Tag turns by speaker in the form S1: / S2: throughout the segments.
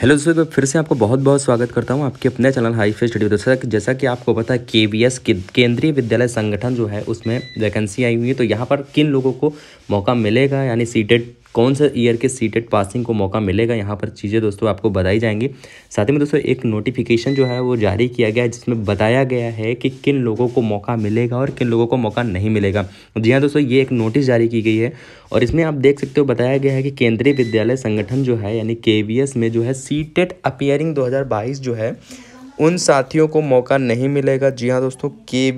S1: hello दोस्तों तो फिर से आपको बहुत बहुत स्वागत करता हूं आपके अपने चैनल हाई फे स्टडी दोस्तों जैसा कि आपको पता है के वी एस केंद्रीय विद्यालय संगठन जो है उसमें वैकेंसी आई हुई है तो यहां पर किन लोगों को मौका मिलेगा यानी सीटेड कौन सा ईयर के सीटेड पासिंग को मौका मिलेगा यहाँ पर चीज़ें दोस्तों आपको बताई जाएंगी साथ ही में दोस्तों एक नोटिफिकेशन जो है वो जारी किया गया है जिसमें बताया गया है कि किन लोगों को मौका मिलेगा और किन लोगों को मौका नहीं मिलेगा जी हाँ दोस्तों ये एक नोटिस जारी की गई है और इसमें आप देख सकते हो बताया गया है कि केंद्रीय विद्यालय संगठन जो है यानी के में जो है सी टेट अपियरिंग दो जो है उन साथियों को मौका नहीं मिलेगा जी हाँ दोस्तों के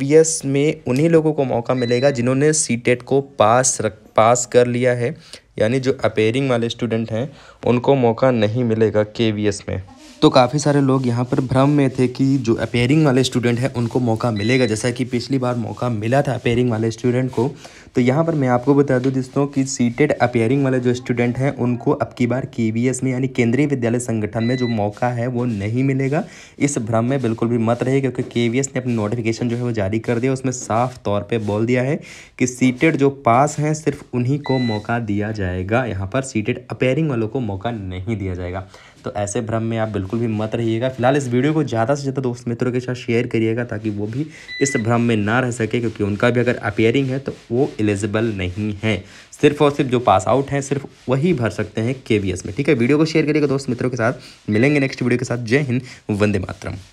S1: में उन्हीं लोगों को मौका मिलेगा जिन्होंने सीटेट को पास रख पास कर लिया है यानी जो अपेयरिंग वाले स्टूडेंट हैं उनको मौका नहीं मिलेगा के में तो काफ़ी सारे लोग यहाँ पर भ्रम में थे कि जो अपेयरिंग वाले स्टूडेंट हैं उनको मौका मिलेगा जैसा कि पिछली बार मौका मिला था अपेयरिंग वाले स्टूडेंट को तो यहाँ पर मैं आपको बता दूँ दोस्तों कि सीटेड अपेयरिंग वाले जो स्टूडेंट हैं उनको अब की बार के में यानी केंद्रीय विद्यालय संगठन में जो मौका है वो नहीं मिलेगा इस भ्रम में बिल्कुल भी मत रहे क्योंकि के ने अपनी नोटिफिकेशन जो है वो जारी कर दिया उसमें साफ तौर पर बोल दिया है कि सीटेड जो पास हैं सिर्फ उन्हीं को मौका दिया जाएगा यहाँ पर सीटेड अपेयरिंग वालों को मौका नहीं दिया जाएगा तो ऐसे भ्रम में आप बिल्कुल भी मत रहिएगा फिलहाल इस वीडियो को ज़्यादा से ज़्यादा दोस्त मित्रों के साथ शेयर करिएगा ताकि वो भी इस भ्रम में ना रह सके क्योंकि उनका भी अगर अपेयरिंग है तो वो एलिजिबल नहीं है सिर्फ और सिर्फ जो पास आउट हैं सिर्फ वही भर सकते हैं के में ठीक है वीडियो को शेयर करिएगा दोस्त मित्रों के साथ मिलेंगे नेक्स्ट वीडियो के साथ जय हिंद वंदे मातरम